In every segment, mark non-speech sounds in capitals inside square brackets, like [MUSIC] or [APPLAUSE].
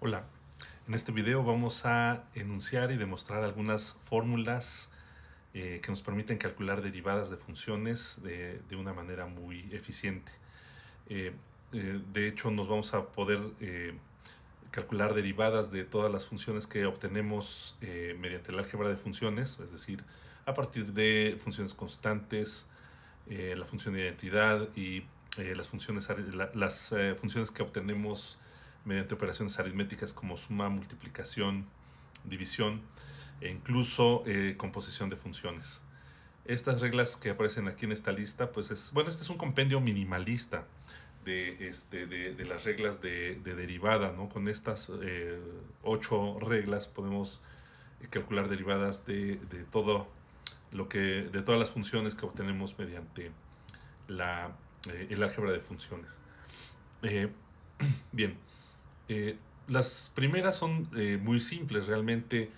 Hola, en este video vamos a enunciar y demostrar algunas fórmulas eh, que nos permiten calcular derivadas de funciones de, una manera muy eficiente. Eh, eh, de hecho, nos vamos a poder calcular derivadas de todas las funciones que obtenemos mediante el álgebra de funciones, es decir, a partir de funciones constantes, la función de identidad y las funciones, las funciones que obtenemos mediante operaciones aritméticas como suma, multiplicación, división e incluso eh, composición de funciones. Estas reglas que aparecen aquí en esta lista, pues es, bueno, este es un compendio minimalista de, este, las reglas de, derivada, ¿no? Con estas eh, ocho reglas podemos calcular derivadas de, de, todo lo que, de todas las funciones que obtenemos mediante la, eh, el álgebra de funciones. [CLEARS THROAT] bien. Eh, las primeras son eh, muy simples, realmente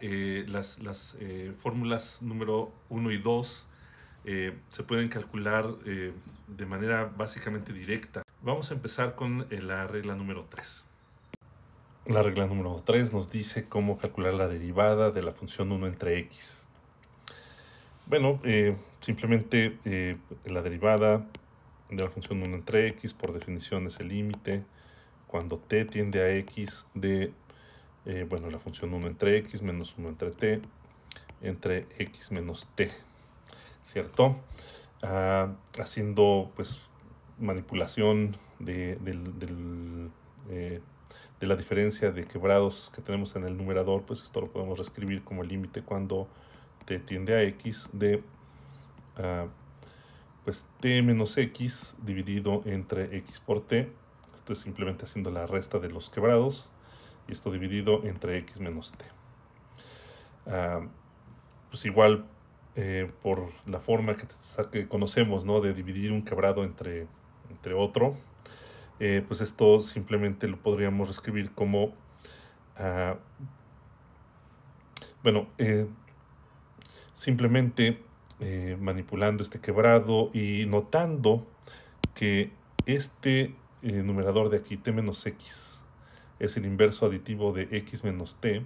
eh, las fórmulas número 1 y 2 se pueden calcular de manera básicamente directa. Vamos a empezar con la regla número 3. La regla número 3 nos dice cómo calcular la derivada de la función 1 entre x. Bueno, simplemente la derivada de la función 1 entre x por definición es el límite cuando t tiende a x de, eh, bueno, la función 1 entre x menos 1 entre t, entre x menos t, ¿cierto? Ah, haciendo, pues, manipulación eh, de, la diferencia de quebrados que tenemos en el numerador, pues esto lo podemos reescribir como el límite cuando t tiende a x de ah, pues t menos x dividido entre x por t esto es simplemente haciendo la resta de los quebrados y esto dividido entre x menos t. Ah, pues igual eh, por la forma que, conocemos ¿no? de dividir un quebrado entre, entre otro, eh, pues esto simplemente lo podríamos escribir como, ah, bueno, eh, simplemente manipulando este quebrado y notando que este numerador de aquí, t menos x, es el inverso aditivo de x menos t,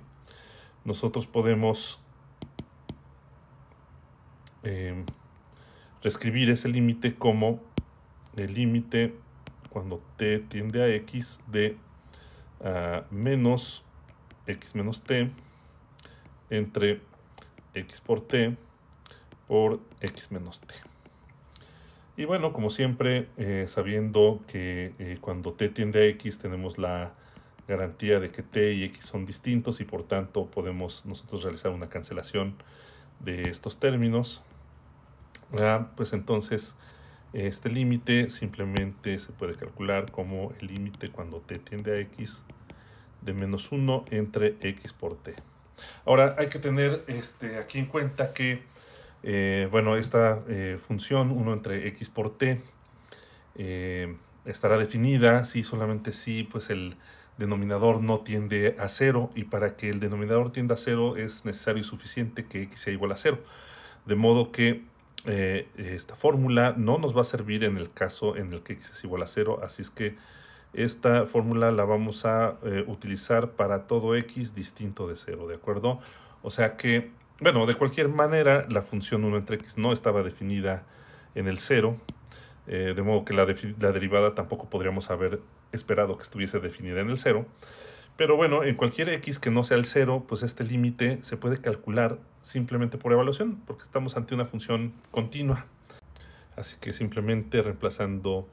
nosotros podemos eh, reescribir ese límite como el límite cuando t tiende a x de ah, menos x menos t entre x por t por x menos t. Y bueno, como siempre, eh, sabiendo que eh, cuando t tiende a x tenemos la garantía de que t y x son distintos y por tanto podemos nosotros realizar una cancelación de estos términos, pues entonces este límite simplemente se puede calcular como el límite cuando t tiende a x de menos 1 entre x por t. Ahora hay que tener este, aquí en cuenta que eh, bueno, esta eh, función 1 entre x por t eh, estará definida si solamente si pues el denominador no tiende a 0 y para que el denominador tienda a 0 es necesario y suficiente que x sea igual a 0. De modo que esta fórmula no nos va a servir en el caso en el que x es igual a 0, así es que esta fórmula la vamos a utilizar para todo x distinto de 0, ¿de acuerdo? O sea que bueno, de cualquier manera, la función 1 entre x no estaba definida en el 0, eh, de modo que la, derivada tampoco podríamos haber esperado que estuviese definida en el 0. Pero bueno, en cualquier x que no sea el 0, pues este límite se puede calcular simplemente por evaluación, porque estamos ante una función continua. Así que simplemente reemplazando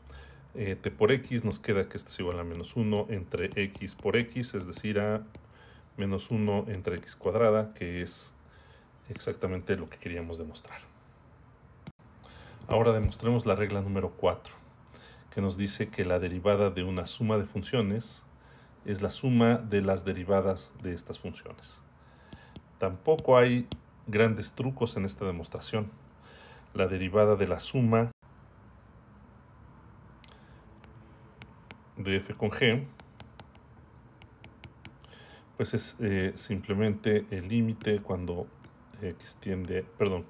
eh, t por x nos queda que esto es igual a menos 1 entre x por x, es decir, a menos 1 entre x cuadrada, que es exactamente lo que queríamos demostrar. Ahora demostremos la regla número 4, que nos dice que la derivada de una suma de funciones es la suma de las derivadas de estas funciones. Tampoco hay grandes trucos en esta demostración. La derivada de la suma de f con g pues es eh, simplemente el límite cuando X tiende, perdón,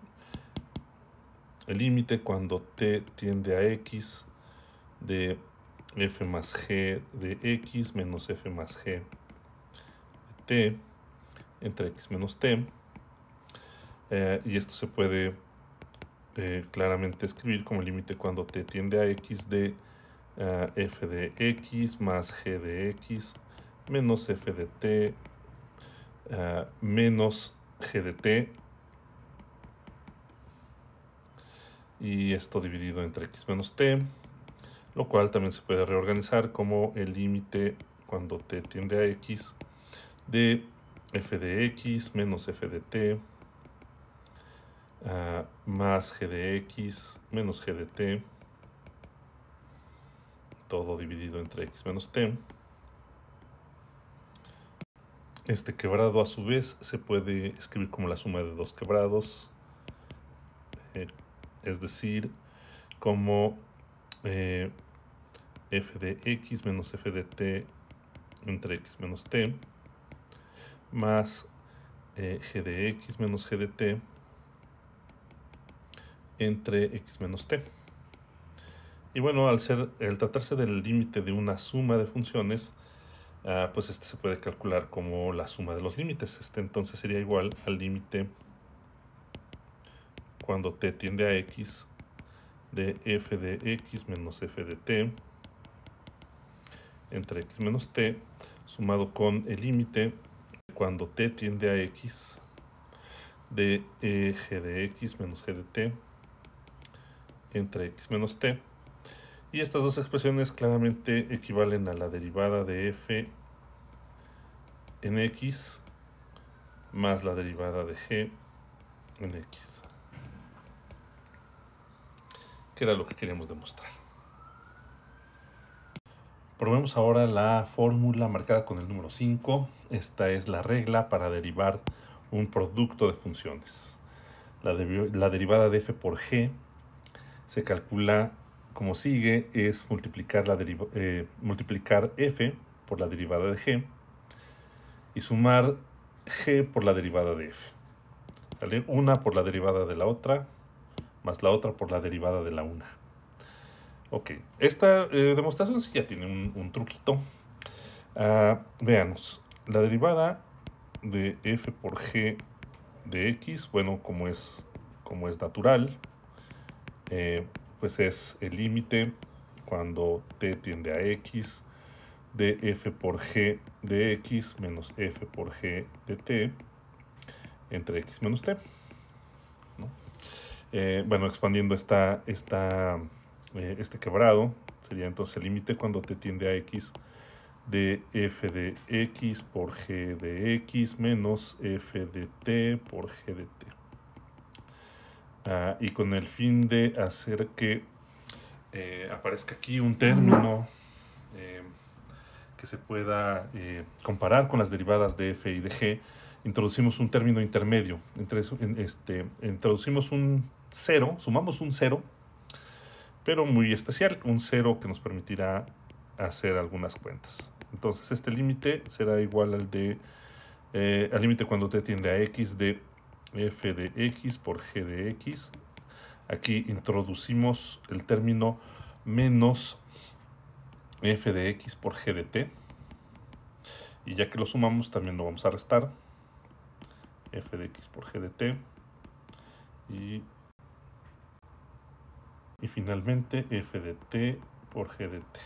el límite cuando t tiende a x de f más g de x menos f más g de t entre x menos t. Eh, y esto se puede eh, claramente escribir como el límite cuando t tiende a x de eh, f de x más g de x menos f de t menos t y esto dividido entre x menos t, lo cual también se puede reorganizar como el límite cuando t tiende a x de f de x menos f de t ah, más g de x menos g de t, todo dividido entre x menos t. Este quebrado a su vez se puede escribir como la suma de dos quebrados, eh, es decir, como eh, f de x menos f de t entre x menos t más eh, g de x menos g de t entre x menos t. Y bueno, al, ser, el tratarse del límite de una suma de funciones, Ah, pues este se puede calcular como la suma de los límites. Este entonces sería igual al límite cuando t tiende a x de f de x menos f de t entre x menos t sumado con el límite cuando t tiende a x de e, g de x menos g de t entre x menos t y estas dos expresiones claramente equivalen a la derivada de f en x más la derivada de g en x. Que era lo que queríamos demostrar. Probemos ahora la fórmula marcada con el número 5. Esta es la regla para derivar un producto de funciones. La, la derivada de f por g se calcula como sigue es multiplicar, la eh, multiplicar f por la derivada de g y sumar g por la derivada de f. Una por la derivada de la otra, más la otra por la derivada de la una. Ok, esta eh, demostración sí ya tiene un, truquito. Ah, veamos, la derivada de f por g de x, bueno, como es, como es natural, eh, pues es el límite cuando t tiende a x de f por g de x menos f por g de t entre x menos t. Eh, bueno, expandiendo esta, eh, este quebrado, sería entonces el límite cuando t tiende a x de f de x por g de x menos f de t por g de t. Ah, y con el fin de hacer que eh, aparezca aquí un término eh, que se pueda eh, comparar con las derivadas de f y de g, introducimos un término intermedio, este, introducimos un cero, sumamos un cero, pero muy especial, un cero que nos permitirá hacer algunas cuentas. Entonces este límite será igual al de al límite cuando t tiende a x de f de x por g de x. Aquí introducimos el término menos f de x por g de t. Y ya que lo sumamos, también lo vamos a restar. f de x por g de t. Y, finalmente f de t por g de t.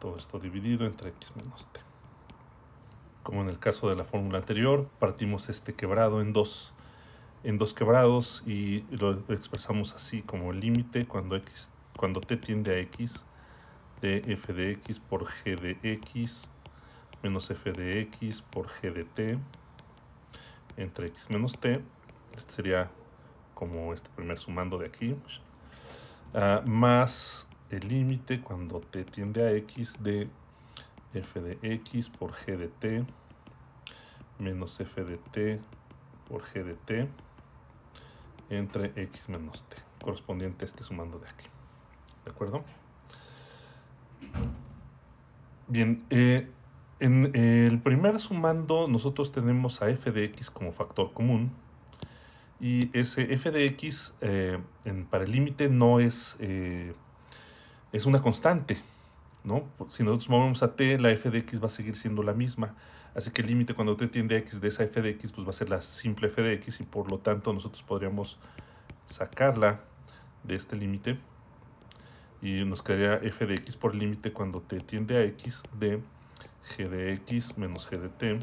Todo esto dividido entre x menos t como en el caso de la fórmula anterior, partimos este quebrado en dos, en dos quebrados y lo expresamos así como el límite cuando, cuando t tiende a x de f de x por g de x menos f de x por g de t entre x menos t. Este sería como este primer sumando de aquí. Ah, más el límite cuando t tiende a x de f de x por g de t menos f de t por g de t entre x menos t, correspondiente a este sumando de aquí. ¿De acuerdo? Bien, eh, en eh, el primer sumando nosotros tenemos a f de x como factor común y ese f de x eh, en, para el límite no es, es una constante, ¿no? Si nosotros movemos a t, la f de x va a seguir siendo la misma. Así que el límite cuando t tiende a x de esa f de x, pues va a ser la simple f de x y por lo tanto nosotros podríamos sacarla de este límite y nos quedaría f de x por límite cuando t tiende a x de g de x menos g de t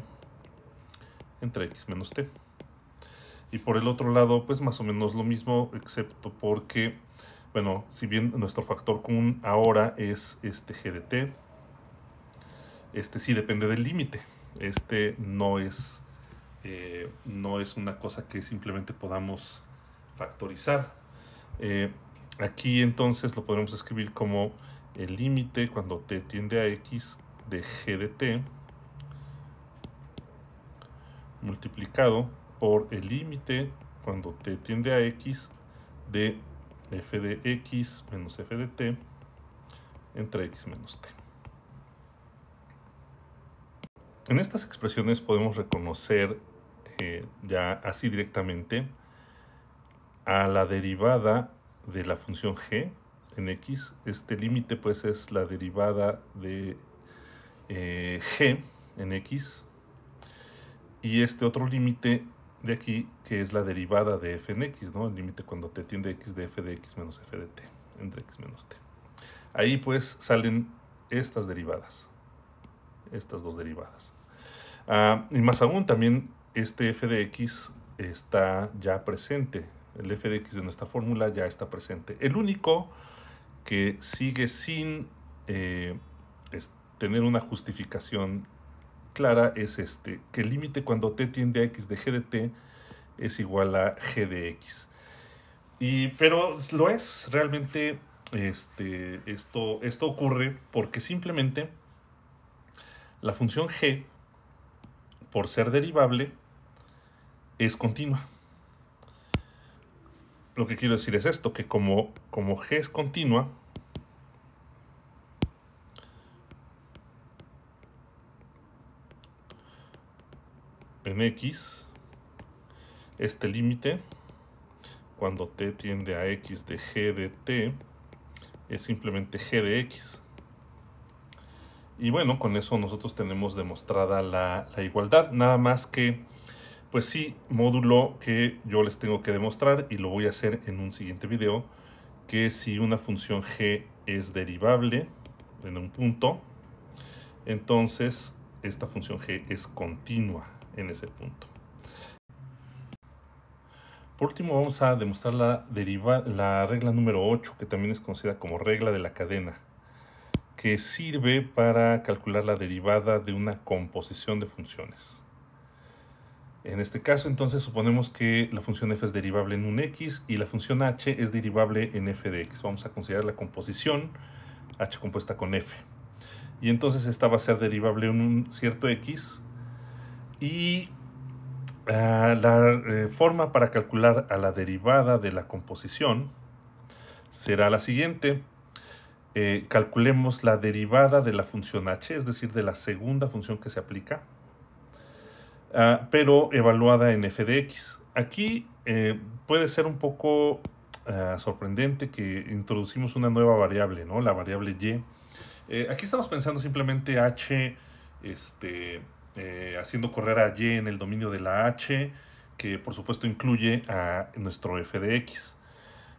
entre x menos t. Y por el otro lado, pues más o menos lo mismo, excepto porque bueno, si bien nuestro factor común ahora es este GDT, este sí depende del límite. Este no es, eh, no es una cosa que simplemente podamos factorizar. Eh, aquí entonces lo podemos escribir como el límite cuando t tiende a x de GDT multiplicado por el límite cuando t tiende a x de f de x menos f de t entre x menos t. En estas expresiones podemos reconocer eh, ya así directamente a la derivada de la función g en x. Este límite pues es la derivada de eh, g en x. Y este otro límite de aquí que es la derivada de f en x, ¿no? El límite cuando te tiende x de f de x menos f de t, entre x menos t. Ahí pues salen estas derivadas, estas dos derivadas. Ah, y más aún también este f de x está ya presente, el f de x de nuestra fórmula ya está presente. El único que sigue sin eh, tener una justificación clara es este, que el límite cuando t tiende a x de g de t es igual a g de x. Y, pero lo es, realmente este, esto, esto ocurre porque simplemente la función g, por ser derivable, es continua. Lo que quiero decir es esto, que como, como g es continua, en X este límite cuando t tiende a x de g de t es simplemente g de x. Y bueno, con eso nosotros tenemos demostrada la, igualdad, nada más que, pues sí, módulo que yo les tengo que demostrar y lo voy a hacer en un siguiente video, que si una función g es derivable en un punto, entonces esta función g es continua en ese punto. Por último vamos a demostrar la, la regla número 8, que también es conocida como regla de la cadena, que sirve para calcular la derivada de una composición de funciones. En este caso entonces suponemos que la función f es derivable en un x y la función h es derivable en f de x. Vamos a considerar la composición h compuesta con f. Y entonces esta va a ser derivable en un cierto x y ah, la eh, forma para calcular a la derivada de la composición será la siguiente. Eh, calculemos la derivada de la función h, es decir, de la segunda función que se aplica, ah, pero evaluada en f de x. Aquí eh, puede ser un poco ah, sorprendente que introducimos una nueva variable, ¿no? La variable y. aquí estamos pensando simplemente h, este, eh, haciendo correr a Y en el dominio de la H, que por supuesto incluye a nuestro f de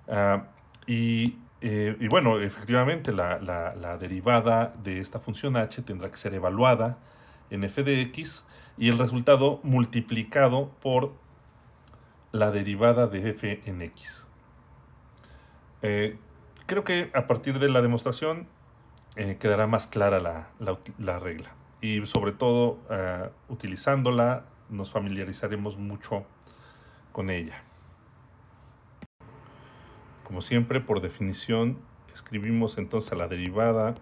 ah, y, eh, y, bueno, efectivamente la, derivada de esta función h tendrá que ser evaluada en f de x y el resultado multiplicado por la derivada de f en x. Eh, creo que a partir de la demostración quedará más clara la regla y sobre todo eh, utilizándola nos familiarizaremos mucho con ella. Como siempre, por definición, escribimos entonces la derivada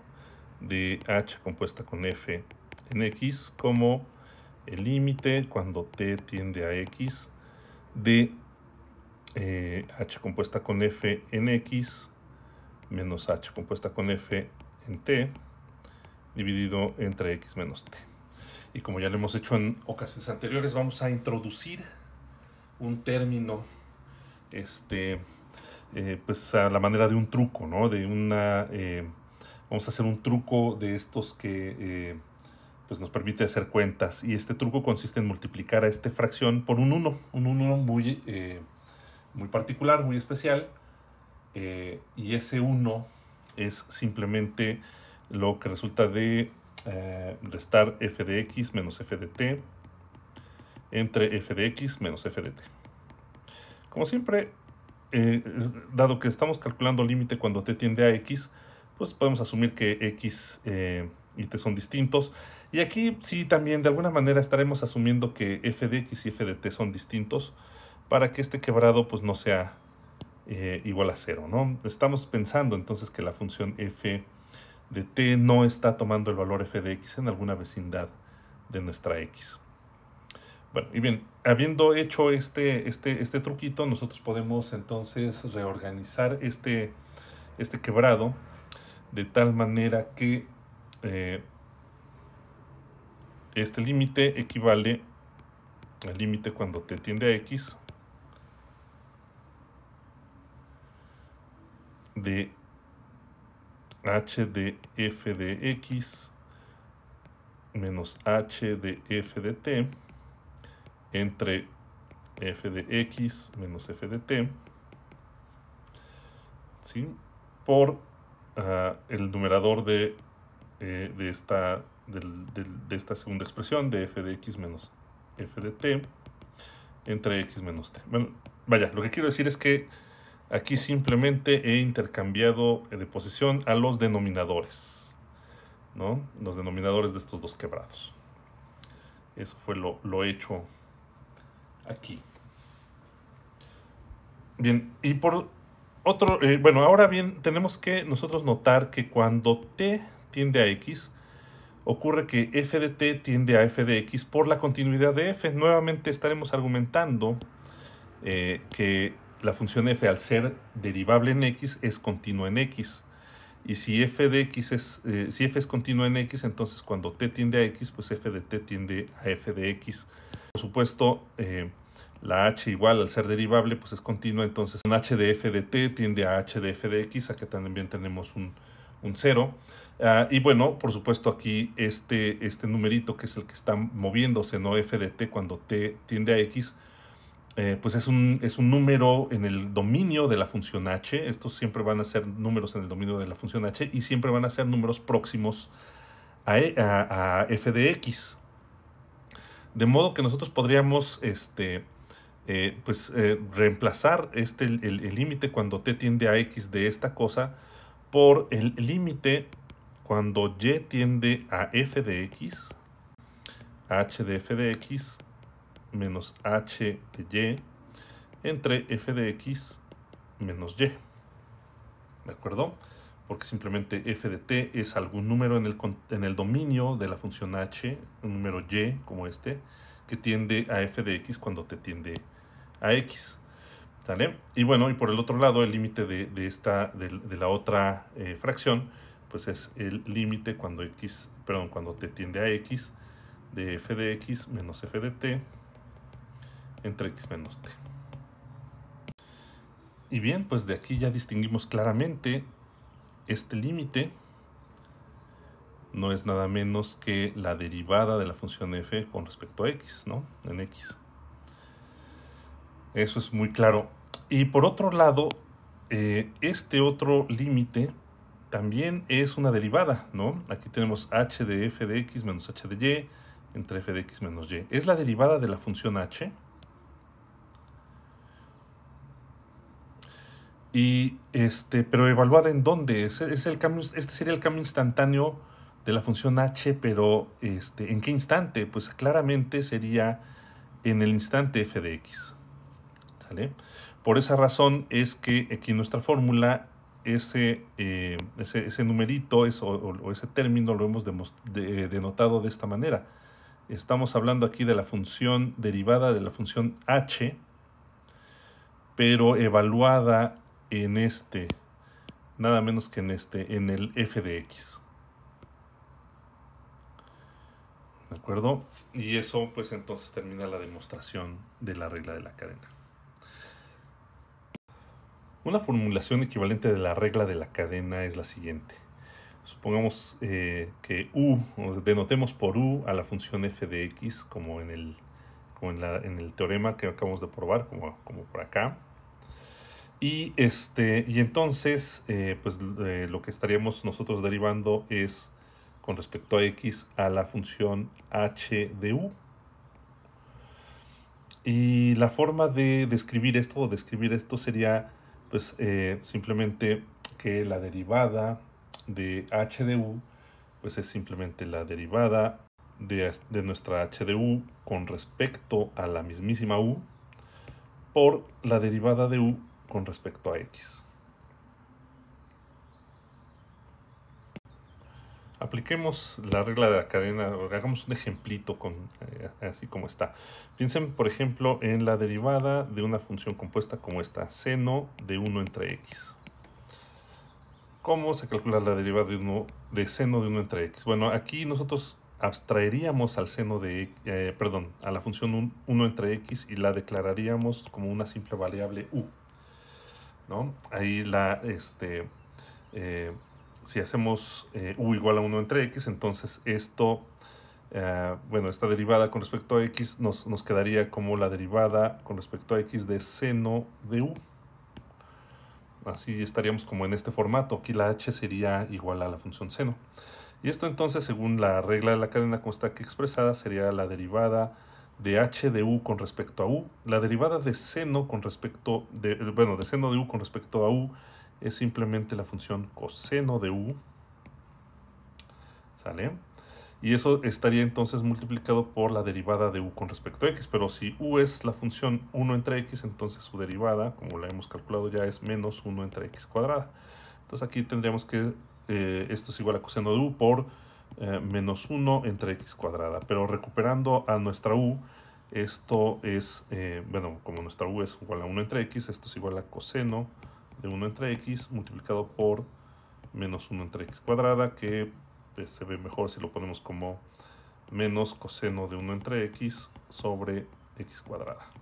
de h compuesta con f en x como el límite cuando t tiende a x de eh, h compuesta con f en x menos h compuesta con f en t dividido entre x menos t. Y como ya lo hemos hecho en ocasiones anteriores, vamos a introducir un término este, eh, pues a la manera de un truco, ¿no? De una, eh, vamos a hacer un truco de estos que eh, pues nos permite hacer cuentas. Y este truco consiste en multiplicar a esta fracción por un 1, un 1 muy, muy particular, muy especial. y ese 1 es simplemente lo que resulta de eh, restar f de x menos f de t entre f de x menos f de t. Como siempre, eh, dado que estamos calculando límite cuando t tiende a x, pues podemos asumir que x eh, y t son distintos. Y aquí sí también de alguna manera estaremos asumiendo que f de x y f de t son distintos para que este quebrado pues no sea igual a cero, ¿no? Estamos pensando entonces que la función f de T no está tomando el valor f de x en alguna vecindad de nuestra x. Bueno, y bien, habiendo hecho este, este, este truquito, nosotros podemos entonces reorganizar este, este quebrado de tal manera que eh, este límite equivale al límite cuando t tiende a x de h de f de x menos h de f de t entre f de x menos f de t por ah, el numerador de, eh, de, esta, del, de esta segunda expresión de f de x menos f de t entre x menos t. Bueno, vaya, lo que quiero decir es que Aquí simplemente he intercambiado eh, de posición a los denominadores, ¿no? Los denominadores de estos dos quebrados. Eso fue lo, lo hecho aquí. Bien, y por otro, eh, bueno, ahora bien, tenemos que nosotros notar que cuando t tiende a x, ocurre que f de t tiende a f de x por la continuidad de f. Nuevamente estaremos argumentando eh, que la función f al ser derivable en x es continua en x. Y si f de x es, eh, si f es continua en x, entonces cuando t tiende a x, pues f de t tiende a f de x. Por supuesto, eh, la h igual al ser derivable, pues es continua, entonces en h de f de t tiende a h de f de x, que también tenemos un, un cero. Ah, y bueno, por supuesto aquí este, este numerito que es el que está moviéndose, no f de t cuando t tiende a x, eh, pues es un, número en el dominio de la función h. Estos siempre van a ser números en el dominio de la función h y siempre van a ser números próximos a, e, f de x. De modo que nosotros podríamos este, eh, pues, eh, reemplazar este, el límite cuando t tiende a x de esta cosa por el límite cuando y tiende a f de x, h de f de x menos h de y entre f de x menos y. ¿De acuerdo? Porque simplemente f de t es algún número en el, dominio de la función h, un número y como este, que tiende a f de x cuando t tiende a x. ¿Sale? Y bueno, y por el otro lado, el límite de, esta, de, la otra eh, fracción, pues es el límite cuando x, perdón, cuando t tiende a x de f de x menos f de t entre x menos t. Y bien, pues de aquí ya distinguimos claramente este límite no es nada menos que la derivada de la función f con respecto a x, ¿no? En x. Eso es muy claro. Y por otro lado, eh, este otro límite también es una derivada, ¿no? Aquí tenemos h de f de x menos h de y entre f de x menos y. Es la derivada de la función h Y este, pero evaluada en dónde. Es, el cambio, este sería el cambio instantáneo de la función h, pero este, ¿en qué instante? Pues claramente sería en el instante f de x. ¿sale? Por esa razón es que aquí nuestra fórmula ese, eh, ese, numerito o, ese término lo hemos denotado de esta manera. Estamos hablando aquí de la función derivada de la función h, pero evaluada en este, nada menos que en este, en el f de x. ¿De acuerdo? Y eso pues entonces termina la demostración de la regla de la cadena. Una formulación equivalente de la regla de la cadena es la siguiente. Supongamos eh, que u, denotemos por u a la función f de x, como en el, como en, el teorema que acabamos de probar, como, como por acá. Y, este, y entonces, eh, pues eh, lo que estaríamos nosotros derivando es con respecto a x a la función h de u. Y la forma de describir esto o describir esto sería pues eh, simplemente que la derivada de h de u pues es simplemente la derivada de, de nuestra h de u con respecto a la mismísima u por la derivada de u con respecto a X. Apliquemos la regla de la cadena, hagamos un ejemplito con, eh, así como está. Piensen, por ejemplo, en la derivada de una función compuesta como esta, seno de 1 entre x. ¿Cómo se calcula la derivada de, uno, de seno de 1 entre x? Bueno, aquí nosotros abstraeríamos al seno de, eh, perdón, a la función 1 entre x y la declararíamos como una simple variable u. ¿no? Ahí la, este, eh, si hacemos eh, u igual a 1 entre x, entonces esto, eh, bueno, esta derivada con respecto a x nos, nos, quedaría como la derivada con respecto a x de seno de u. Así estaríamos como en este formato. Aquí la h sería igual a la función seno. Y esto entonces, según la regla de la cadena como está aquí expresada, sería la derivada de h de u con respecto a u, la derivada de seno con respecto de, bueno, de seno de u con respecto a u es simplemente la función coseno de u, ¿sale? Y eso estaría entonces multiplicado por la derivada de u con respecto a x, pero si u es la función 1 entre x, entonces su derivada, como la hemos calculado ya, es menos 1 entre x cuadrada. Entonces aquí tendríamos que eh, esto es igual a coseno de u por eh, menos 1 entre x cuadrada. Pero recuperando a nuestra u, esto es, eh, bueno, como nuestra u es igual a 1 entre x, esto es igual a coseno de 1 entre x multiplicado por menos 1 entre x cuadrada, que pues, se ve mejor si lo ponemos como menos coseno de 1 entre x sobre x cuadrada.